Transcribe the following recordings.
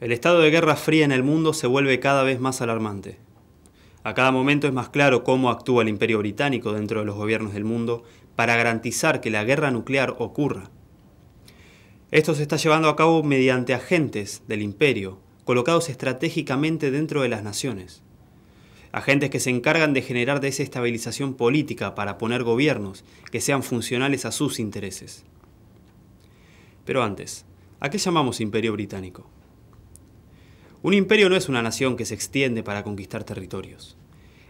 El estado de guerra fría en el mundo se vuelve cada vez más alarmante. A cada momento es más claro cómo actúa el imperio británico dentro de los gobiernos del mundo para garantizar que la guerra nuclear ocurra. Esto se está llevando a cabo mediante agentes del imperio, colocados estratégicamente dentro de las naciones. Agentes que se encargan de generar desestabilización política para poner gobiernos que sean funcionales a sus intereses. Pero antes, ¿a qué llamamos imperio británico? Un imperio no es una nación que se extiende para conquistar territorios.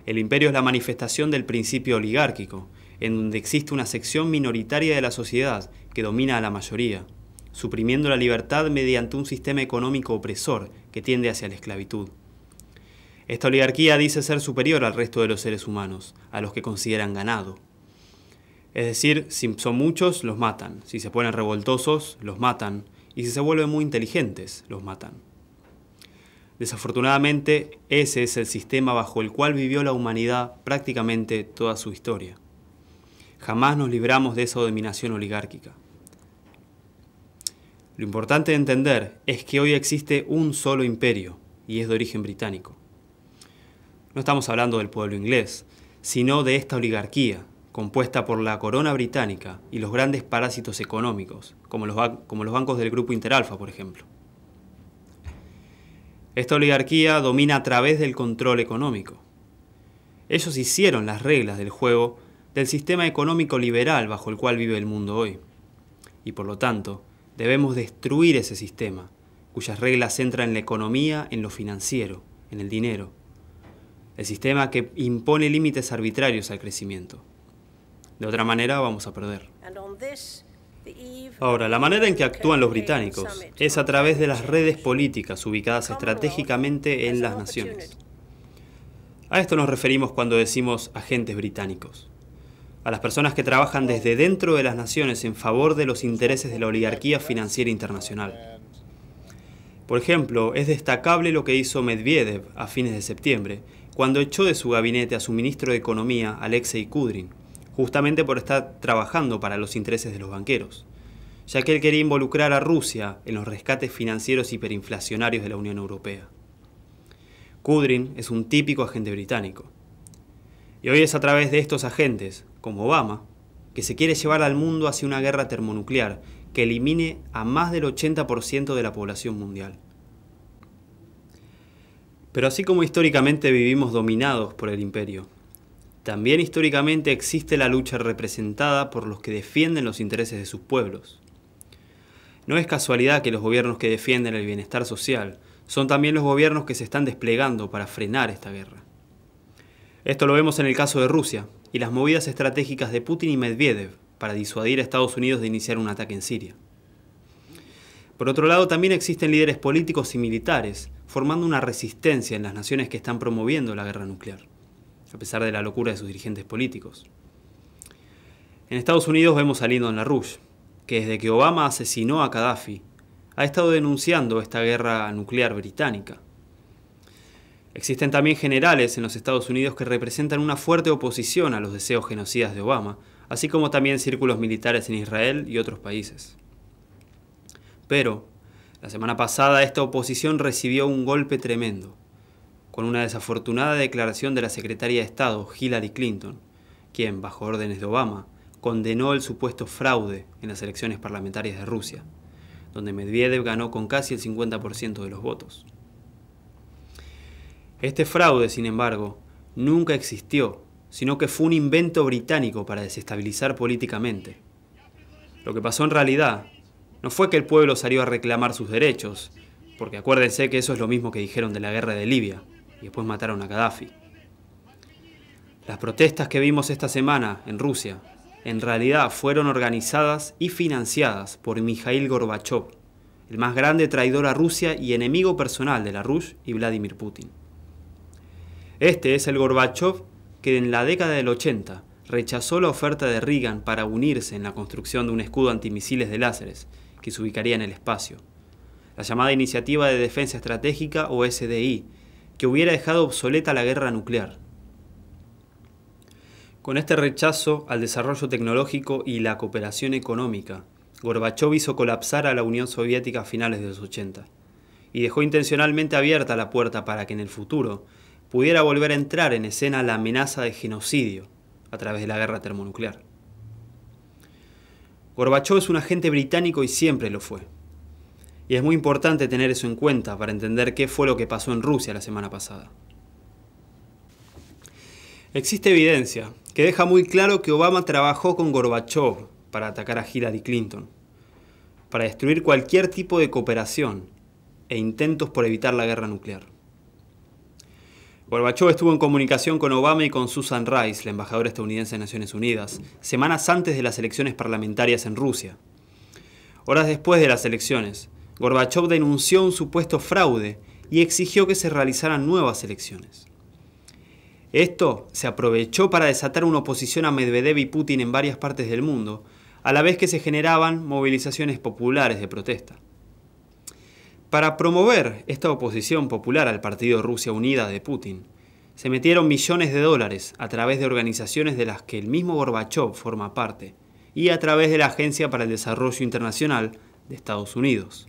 El imperio es la manifestación del principio oligárquico, en donde existe una sección minoritaria de la sociedad que domina a la mayoría, suprimiendo la libertad mediante un sistema económico opresor que tiende hacia la esclavitud. Esta oligarquía dice ser superior al resto de los seres humanos, a los que consideran ganado. Es decir, si son muchos, los matan, si se ponen revoltosos, los matan, y si se vuelven muy inteligentes, los matan. Desafortunadamente, ese es el sistema bajo el cual vivió la humanidad prácticamente toda su historia. Jamás nos libramos de esa dominación oligárquica. Lo importante de entender es que hoy existe un solo imperio, y es de origen británico. No estamos hablando del pueblo inglés, sino de esta oligarquía, compuesta por la corona británica y los grandes parásitos económicos, como los, como los bancos del Grupo Interalfa, por ejemplo. Esta oligarquía domina a través del control económico. Ellos hicieron las reglas del juego del sistema económico liberal bajo el cual vive el mundo hoy. Y por lo tanto, debemos destruir ese sistema, cuyas reglas centran en la economía, en lo financiero, en el dinero. El sistema que impone límites arbitrarios al crecimiento. De otra manera vamos a perder. Ahora, la manera en que actúan los británicos es a través de las redes políticas ubicadas estratégicamente en las naciones. A esto nos referimos cuando decimos agentes británicos. A las personas que trabajan desde dentro de las naciones en favor de los intereses de la oligarquía financiera internacional. Por ejemplo, es destacable lo que hizo Medvedev a fines de septiembre, cuando echó de su gabinete a su ministro de Economía, Alexei Kudrin, justamente por estar trabajando para los intereses de los banqueros, ya que él quería involucrar a Rusia en los rescates financieros hiperinflacionarios de la Unión Europea. Kudrin es un típico agente británico. Y hoy es a través de estos agentes, como Obama, que se quiere llevar al mundo hacia una guerra termonuclear que elimine a más del 80% de la población mundial. Pero así como históricamente vivimos dominados por el imperio, también históricamente existe la lucha representada por los que defienden los intereses de sus pueblos. No es casualidad que los gobiernos que defienden el bienestar social son también los gobiernos que se están desplegando para frenar esta guerra. Esto lo vemos en el caso de Rusia y las movidas estratégicas de Putin y Medvedev para disuadir a Estados Unidos de iniciar un ataque en Siria. Por otro lado, también existen líderes políticos y militares formando una resistencia en las naciones que están promoviendo la guerra nuclear a pesar de la locura de sus dirigentes políticos. En Estados Unidos vemos a Lyndon LaRouche, que desde que Obama asesinó a Gaddafi, ha estado denunciando esta guerra nuclear británica. Existen también generales en los Estados Unidos que representan una fuerte oposición a los deseos genocidas de Obama, así como también círculos militares en Israel y otros países. Pero, la semana pasada esta oposición recibió un golpe tremendo con una desafortunada declaración de la secretaria de Estado, Hillary Clinton, quien, bajo órdenes de Obama, condenó el supuesto fraude en las elecciones parlamentarias de Rusia, donde Medvedev ganó con casi el 50% de los votos. Este fraude, sin embargo, nunca existió, sino que fue un invento británico para desestabilizar políticamente. Lo que pasó en realidad no fue que el pueblo salió a reclamar sus derechos, porque acuérdense que eso es lo mismo que dijeron de la guerra de Libia, y después mataron a Gaddafi. Las protestas que vimos esta semana en Rusia en realidad fueron organizadas y financiadas por Mikhail Gorbachev, el más grande traidor a Rusia y enemigo personal de la Rus... y Vladimir Putin. Este es el Gorbachev que en la década del 80 rechazó la oferta de Reagan para unirse en la construcción de un escudo antimisiles de láseres que se ubicaría en el espacio, la llamada Iniciativa de Defensa Estratégica o SDI, que hubiera dejado obsoleta la guerra nuclear. Con este rechazo al desarrollo tecnológico y la cooperación económica, Gorbachev hizo colapsar a la Unión Soviética a finales de los 80 y dejó intencionalmente abierta la puerta para que en el futuro pudiera volver a entrar en escena la amenaza de genocidio a través de la guerra termonuclear. Gorbachev es un agente británico y siempre lo fue. Y es muy importante tener eso en cuenta para entender qué fue lo que pasó en Rusia la semana pasada. Existe evidencia que deja muy claro que Obama trabajó con Gorbachev para atacar a Hillary Clinton, para destruir cualquier tipo de cooperación e intentos por evitar la guerra nuclear. Gorbachev estuvo en comunicación con Obama y con Susan Rice, la embajadora estadounidense de Naciones Unidas, semanas antes de las elecciones parlamentarias en Rusia. Horas después de las elecciones, Gorbachev denunció un supuesto fraude y exigió que se realizaran nuevas elecciones. Esto se aprovechó para desatar una oposición a Medvedev y Putin en varias partes del mundo, a la vez que se generaban movilizaciones populares de protesta. Para promover esta oposición popular al Partido Rusia Unida de Putin, se metieron millones de dólares a través de organizaciones de las que el mismo Gorbachev forma parte y a través de la Agencia para el Desarrollo Internacional de Estados Unidos.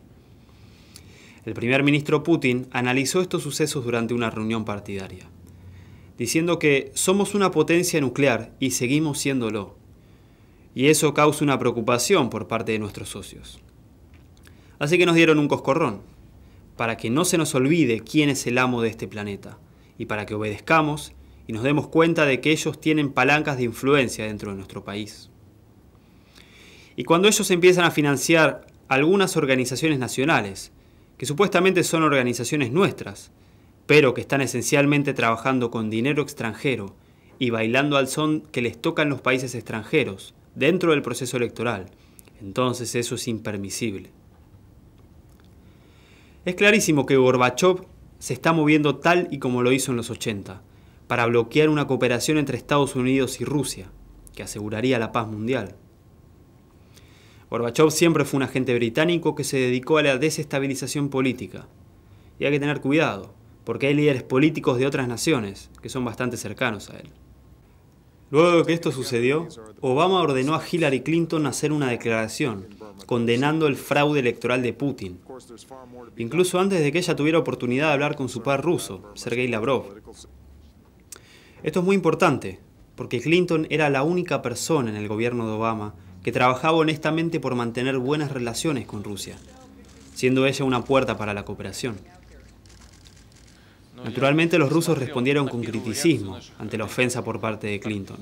El primer ministro Putin analizó estos sucesos durante una reunión partidaria, diciendo que somos una potencia nuclear y seguimos siéndolo. Y eso causa una preocupación por parte de nuestros socios. Así que nos dieron un coscorrón, para que no se nos olvide quién es el amo de este planeta, y para que obedezcamos y nos demos cuenta de que ellos tienen palancas de influencia dentro de nuestro país. Y cuando ellos empiezan a financiar algunas organizaciones nacionales, que supuestamente son organizaciones nuestras, pero que están esencialmente trabajando con dinero extranjero y bailando al son que les tocan los países extranjeros dentro del proceso electoral. Entonces eso es impermisible. Es clarísimo que Gorbachev se está moviendo tal y como lo hizo en los 80, para bloquear una cooperación entre Estados Unidos y Rusia, que aseguraría la paz mundial. Gorbachev siempre fue un agente británico que se dedicó a la desestabilización política. Y hay que tener cuidado, porque hay líderes políticos de otras naciones que son bastante cercanos a él. Luego de que esto sucedió, Obama ordenó a Hillary Clinton hacer una declaración condenando el fraude electoral de Putin, incluso antes de que ella tuviera oportunidad de hablar con su par ruso, Sergei Lavrov. Esto es muy importante, porque Clinton era la única persona en el gobierno de Obama que trabajaba honestamente por mantener buenas relaciones con Rusia, siendo ella una puerta para la cooperación. Naturalmente los rusos respondieron con criticismo ante la ofensa por parte de Clinton,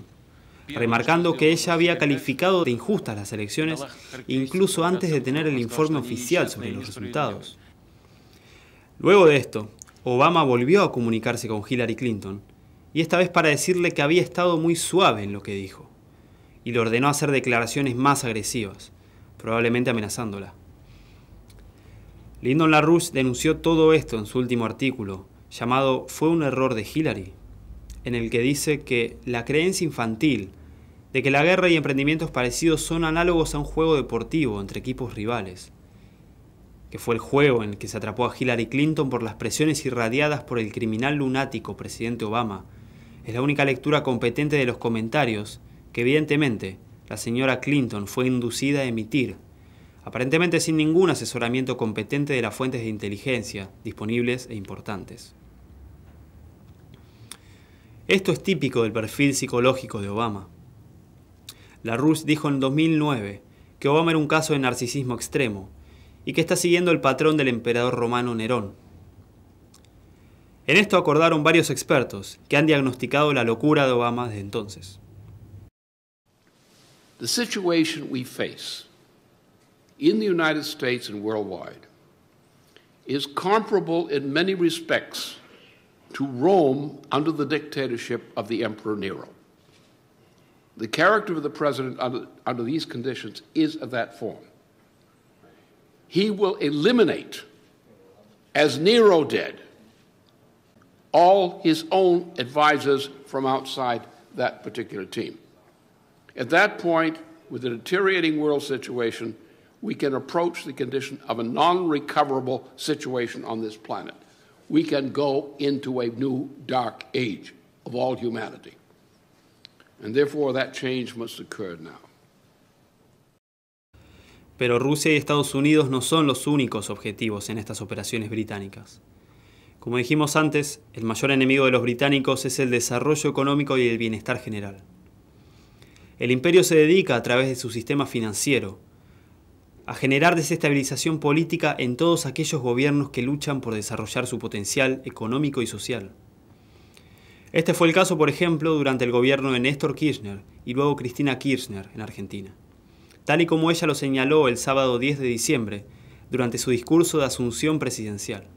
remarcando que ella había calificado de injustas las elecciones incluso antes de tener el informe oficial sobre los resultados. Luego de esto, Obama volvió a comunicarse con Hillary Clinton, y esta vez para decirle que había estado muy suave en lo que dijo y le ordenó hacer declaraciones más agresivas, probablemente amenazándola. Lyndon LaRouche denunció todo esto en su último artículo, llamado Fue un error de Hillary, en el que dice que la creencia infantil de que la guerra y emprendimientos parecidos son análogos a un juego deportivo entre equipos rivales, que fue el juego en el que se atrapó a Hillary Clinton por las presiones irradiadas por el criminal lunático presidente Obama, es la única lectura competente de los comentarios que evidentemente la señora Clinton fue inducida a emitir, aparentemente sin ningún asesoramiento competente de las fuentes de inteligencia disponibles e importantes. Esto es típico del perfil psicológico de Obama. La Russ dijo en 2009 que Obama era un caso de narcisismo extremo y que está siguiendo el patrón del emperador romano Nerón. En esto acordaron varios expertos que han diagnosticado la locura de Obama desde entonces. The situation we face in the United States and worldwide is comparable in many respects to Rome under the dictatorship of the Emperor Nero. The character of the president under, under these conditions is of that form. He will eliminate, as Nero did, all his own advisors from outside that particular team. At that point, with the deteriorating world situation, we can approach the condition of a non recoverable situation on this planet. We can go into a new dark age of all humanity. And therefore, that change must occur now. Pero Rusia y Estados Unidos no son los únicos objetivos en estas operaciones británicas. Como dijimos antes, el mayor enemigo de los británicos es el desarrollo económico y el bienestar general. El imperio se dedica, a través de su sistema financiero, a generar desestabilización política en todos aquellos gobiernos que luchan por desarrollar su potencial económico y social. Este fue el caso, por ejemplo, durante el gobierno de Néstor Kirchner y luego Cristina Kirchner en Argentina. Tal y como ella lo señaló el sábado 10 de diciembre durante su discurso de asunción presidencial.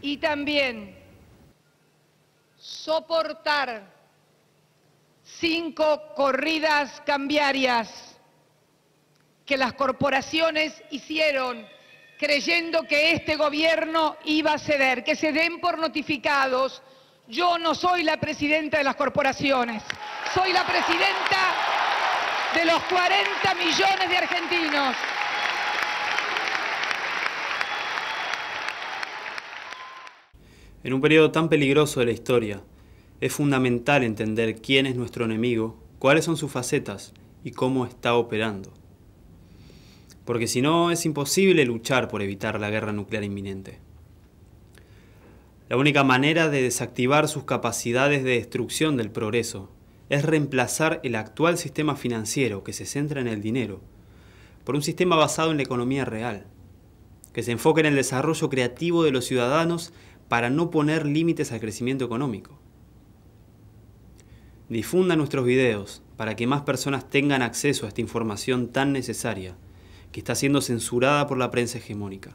Y también soportar cinco corridas cambiarias que las corporaciones hicieron creyendo que este gobierno iba a ceder, que se den por notificados. Yo no soy la presidenta de las corporaciones, soy la presidenta de los 40 millones de argentinos. En un periodo tan peligroso de la historia, es fundamental entender quién es nuestro enemigo, cuáles son sus facetas y cómo está operando. Porque si no, es imposible luchar por evitar la guerra nuclear inminente. La única manera de desactivar sus capacidades de destrucción del progreso es reemplazar el actual sistema financiero que se centra en el dinero por un sistema basado en la economía real, que se enfoque en el desarrollo creativo de los ciudadanos para no poner límites al crecimiento económico. Difunda nuestros videos para que más personas tengan acceso a esta información tan necesaria, que está siendo censurada por la prensa hegemónica.